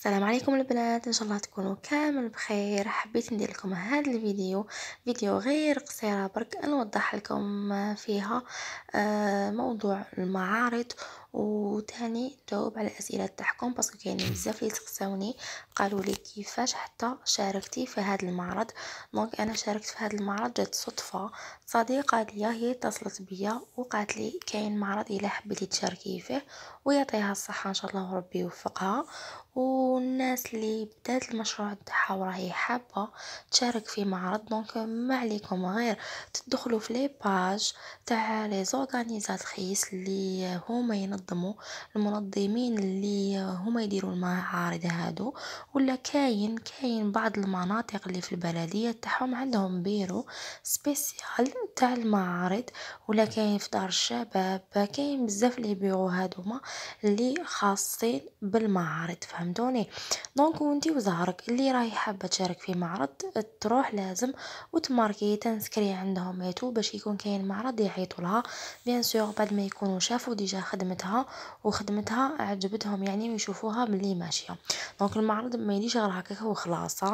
السلام عليكم البنات ان شاء الله تكونوا كامل بخير حبيت ندير لكم هذا الفيديو فيديو غير قصيره برك نوضح لكم فيها آه، موضوع المعارض وتاني جاوب على الاسئله تاعكم باسكو كاينين بزاف اللي تقساوني قالوا لي كيفاش حتى شاركتي في هذا المعرض دونك انا شاركت في هذا المعرض جات صدفه صديقه ليا هي اتصلت بيا وقالت لي كاين معرض الا حبيتي تشاركي فيه ويعطيها الصحه ان شاء الله وربي يوفقها والناس اللي بدات المشروع تاعها وراهي حابة تشارك في معرض دونك ما عليكم غير تدخلوا في لي باج تاع لي زورغانيزاتريس اللي هما ينظموا المنظمين اللي هما يديروا المعارض هادو ولا كاين كاين بعض المناطق اللي في البلدية تاعهم عندهم بيرو سبيسيال تاع المعارض ولا كاين في دار الشباب كاين بزاف لي بيرو هادوما اللي خاصين بالمعارض فهمت. فهمتوني دونك وانتي وزهرك اللي راهي حابه تشارك في معرض تروح لازم وتماركي تنسكري عندهم ايتو باش يكون كاين معرض يعيطولها بيان سور بعد ما يكونوا شافوا ديجا خدمتها وخدمتها عجبتهم يعني ويشوفوها باللي ماشيه دونك المعرض ما يجيش غير هكاك وخلاص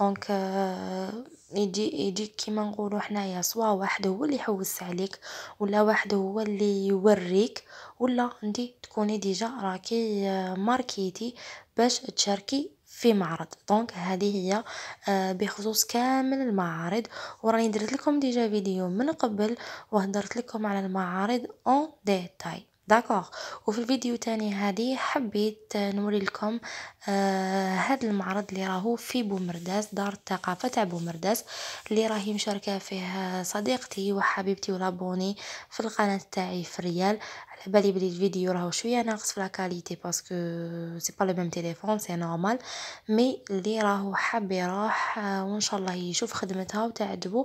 دونك آه، يجي يجيك كيما نقولوا حنايا سوا واحد هو اللي يحوس عليك ولا واحد هو اللي يوريك ولا انت تكوني ديجا راكي آه، ماركيتي باش تشاركي في معرض دونك هذه هي آه، بخصوص كامل المعارض وراني درت لكم ديجا فيديو من قبل وهدرت لكم على المعارض اون ديتاي داكوغ وفي الفيديو تاني هادي حبيت نوري لكم آه هاد المعرض اللي راهو في بومرداس دار الثقافه تاع بومرداس اللي راهي مشاركه فيه صديقتي وحبيبتي ولابوني في القناه تاعي في بالي بلي الفيديو راهو شويه ناقص في لاكاليتي باسكو سي با لو ميم تيليفون سي نورمال مي اللي راهو حاب يروح وان شاء الله يشوف خدمتها وتعجبو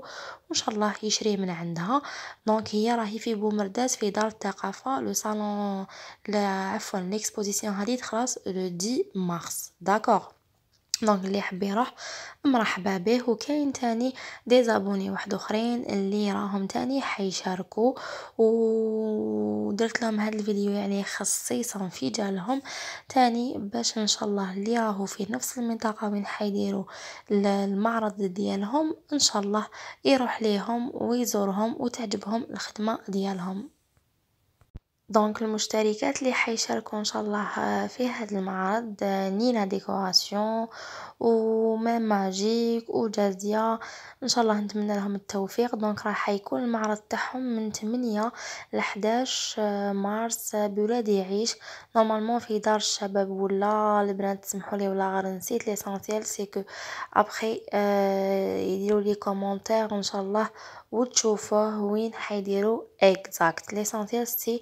وان شاء الله يشريه من عندها دونك هي راهي في بومرداس في دار الثقافه لو صالون عفوا ليكسبوزيسيون هذه تخلص لو 10 مارس داكور دونك اللي يحب يروح مرحبا به وكاين تاني دي زابوني واحد اخرين اللي راهم تاني حيشاركوا ودرت لهم هذا الفيديو يعني خصيصا في جالهم تاني باش ان شاء الله اللي راهو في نفس المنطقه وين حيديروا المعرض ديالهم ان شاء الله يروح ليهم ويزورهم وتعجبهم الخدمه ديالهم دونك المشتركات اللي حيشاركو ان شاء الله في هاد المعرض نينا ديكوراسيون ومام ماجيك وجازيا ان شاء الله نتمنى لهم التوفيق دونك راح يكون المعرض تاعهم من تمنية لحداش مارس بولادي يعيش نورمالمون في دار الشباب ولا البنات سمحوا لي ولا غير نسيت ليسونسيال سي كو ابخي يديروا لي كومونتير ان شاء الله وتشوفوه وين حيديرو اكزاكت لي ليسونسيال سي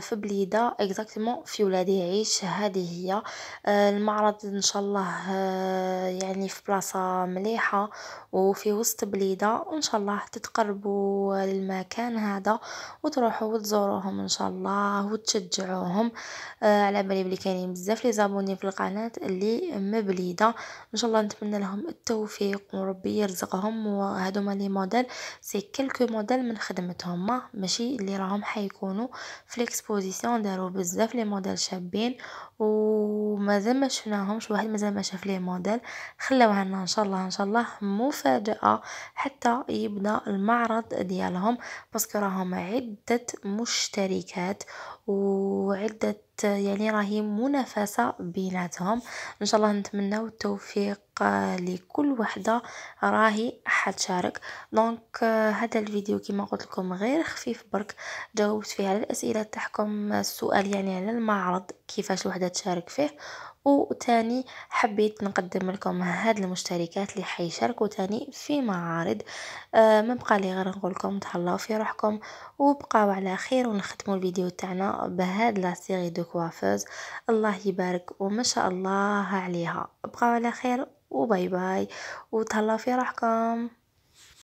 في بليده اكزاكتمون في ولادي يعيش هذه هي آه، المعرض ان شاء الله آه، يعني في بلاصه مليحه وفي وسط بليده وان شاء الله تتقربوا للمكان هذا وتروحوا وتزوروهم ان شاء الله وتشجعوهم آه، على بالي بلي كاينين بزاف لي زابوني في القناه اللي مبليده ان شاء الله نتمنى لهم التوفيق وربي يرزقهم وهذوما لي موديل سي كلكو موديل من خدمتهم ما ماشي اللي راهم حيكونوا في ليكسبوزيسيون داروا بزاف لي موديل شابين ومازال ما شفناهمش واحد مازال ما شاف لي موديل خلاوها لنا ان شاء الله ان شاء الله مفاجاه حتى يبدا المعرض ديالهم باسكو راهم عده مشتركات وعدة يعني راهي منافسة بيناتهم، إن شاء الله نتمناو التوفيق لكل وحدة راهي حتشارك، دونك هذا الفيديو كيما قلت لكم غير خفيف برك جاوبت فيه على الأسئلة تاعكم السؤال يعني على المعرض كيفاش الوحدة تشارك فيه. وتاني حبيت نقدم لكم هاد المشتركات اللي حيشاركوا تاني في معارض آه، ما بقى لي غير نقول لكم تهلاو في روحكم وبقاو على خير ونختموا الفيديو تاعنا بهاد لا سيري دو كوافوز الله يبارك وما شاء الله عليها بقاو على خير وباي باي وتهلاو في روحكم